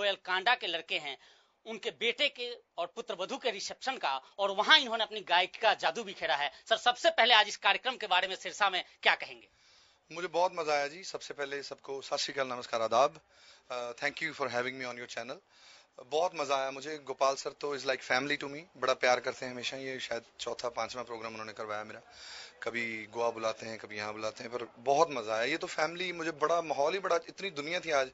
गोयल कांडा के लड़के हैं उनके बेटे के और पुत्र वधु के रिसेप्शन का और वहां इन्होंने अपनी गायकी का जादू बिखेरा है सर सबसे पहले आज इस कार्यक्रम के बारे में सिरसा में क्या कहेंगे मुझे बहुत मजा आया जी सबसे पहले सबको सत श्रीकाल नमस्कार आदाब thank you for having me on your channel बहुत मजा आया मुझे गोपाल सर तो is like family to me बड़ा प्यार करते हैं हमेशा ये शायद चौथा पांचवा प्रोग्राम उन्होंने करवाया मेरा कभी गोवा बुलाते हैं कभी यहाँ बुलाते हैं पर बहुत मजा आया ये तो फैमिली मुझे बड़ा माहौल ही बड़ा इतनी दुनिया थी आज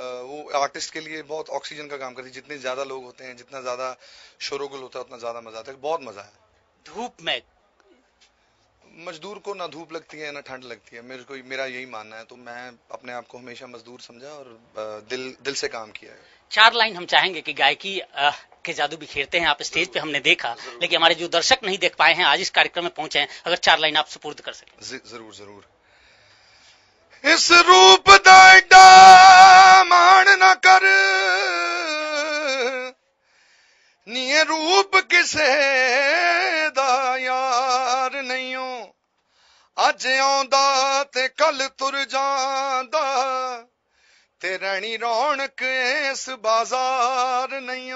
वो आर्टिस्ट के लिए बहुत ऑक्सीजन का काम करती है जितने ज्यादा लोग होते हैं जितना ज्यादा शोरोगुल होता है उतना ज्यादा मजा आता है बहुत मजा है धूप में मजदूर को ना धूप लगती है ना ठंड लगती है मेरे को मेरा यही मानना है तो मैं अपने आप को हमेशा मजदूर समझा और दिल दिल से काम किया है चार लाइन हम चाहेंगे कि गायकी के जादू भी खेलते हैं आप स्टेज पे हमने देखा लेकिन हमारे जो दर्शक नहीं देख पाए हैं आज इस कार्यक्रम में पहुंचे हैं अगर चार लाइन आप सुपुर्द कर सके जरूर जरूर इस रूप ਨਹੀਂ ਰੂਪ ਕਿਸੇ ਦਾ ਯਾਰ ਨਹੀਂ ਅੱਜ ਆਉਂਦਾ ਤੇ ਕੱਲ ਤੁਰ ਜਾਂਦਾ ਤੇ ਰਣੀ ਰੌਣਕ ਇਸ ਬਾਜ਼ਾਰ ਨਹੀਂ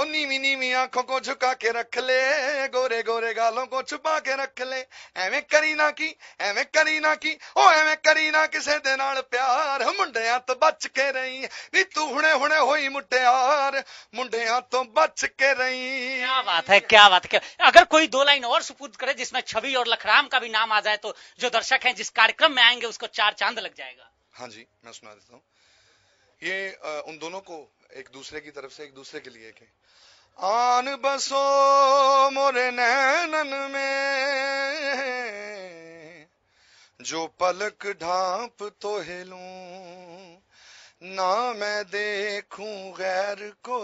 ओ नीवी नीवी आंखों को झुका के रख ले गोरे गोरे गालों को छुपा के रख ले ਐਵੇਂ करी ना की ਐਵੇਂ करी ना की ओ ਐਵੇਂ करी ना किसे दे नाल प्यार मुंडिया तो बच के रही ਵੀ तू ਹੁਣੇ ਹੁਣੇ होई मुटियार मुंडिया तो बच के रही क्या बात है क्या बात है अगर कोई दो लाइन और सुपुर्द करे जिसमें छवि और लखराम का भी नाम आ जाए तो जो दर्शक है जिस कार्यक्रम में आएंगे उसको चार चांद लग जाएगा हाँ जी मैं सुना देता हूँ ये आ, उन दोनों को एक दूसरे की तरफ से एक दूसरे के लिए के आन बसो मोरे नैनन में जो पलक ढांप तो हिलू ना मैं देखू गैर को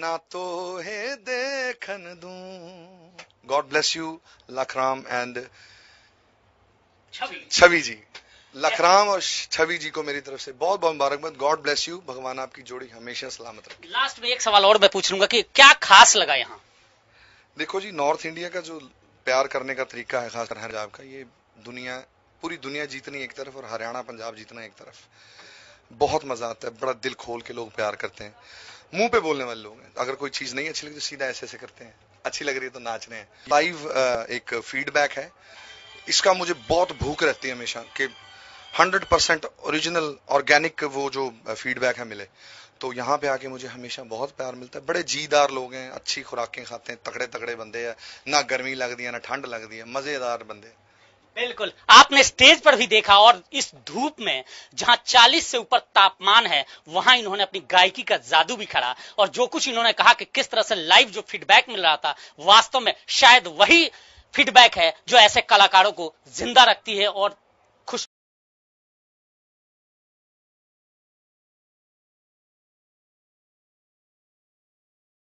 ना तो है देखन दू God bless you Lakhram and Chhavi ji Lakhram और छवि जी को मेरी तरफ से बहुत बहुत मुबारकबाद गॉड ब्लेस यू भगवान आपकी जोड़ी हमेशा सलामत रखे लास्ट में एक सवाल और मैं पूछ लूंगा कि क्या खास लगा यहाँ देखो जी नॉर्थ इंडिया का जो प्यार करने का तरीका है खासकर पंजाब का ये दुनिया पूरी दुनिया जीतनी एक तरफ और हरियाणा पंजाब जीतना एक तरफ बहुत मजा आता है बड़ा दिल खोल के लोग प्यार करते हैं मुंह पे बोलने वाले लोग हैं अगर कोई चीज नहीं अच्छी लगी तो सीधा ऐसे ऐसे करते हैं अच्छी लग रही है तो नाच रहे हैं लाइव एक फीडबैक है इसका मुझे बहुत भूख रहती है हमेशा कि हंड्रेड परसेंट ओरिजिनल ऑर्गेनिक वो जो फीडबैक है मिले तो यहाँ पे आके मुझे हमेशा बहुत प्यार मिलता है बड़े जीदार लोग हैं अच्छी खुराकें खाते हैं तगड़े तगड़े बंदे हैं ना गर्मी लगती है ना ठंड लगती है मजेदार बंदे बिल्कुल आपने स्टेज पर भी देखा और इस धूप में जहां 40 से ऊपर तापमान है वहां इन्होंने अपनी गायकी का जादू भी खड़ा और जो कुछ इन्होंने कहा कि किस तरह से लाइव जो फीडबैक मिल रहा था वास्तव में शायद वही फीडबैक है जो ऐसे कलाकारों को जिंदा रखती है और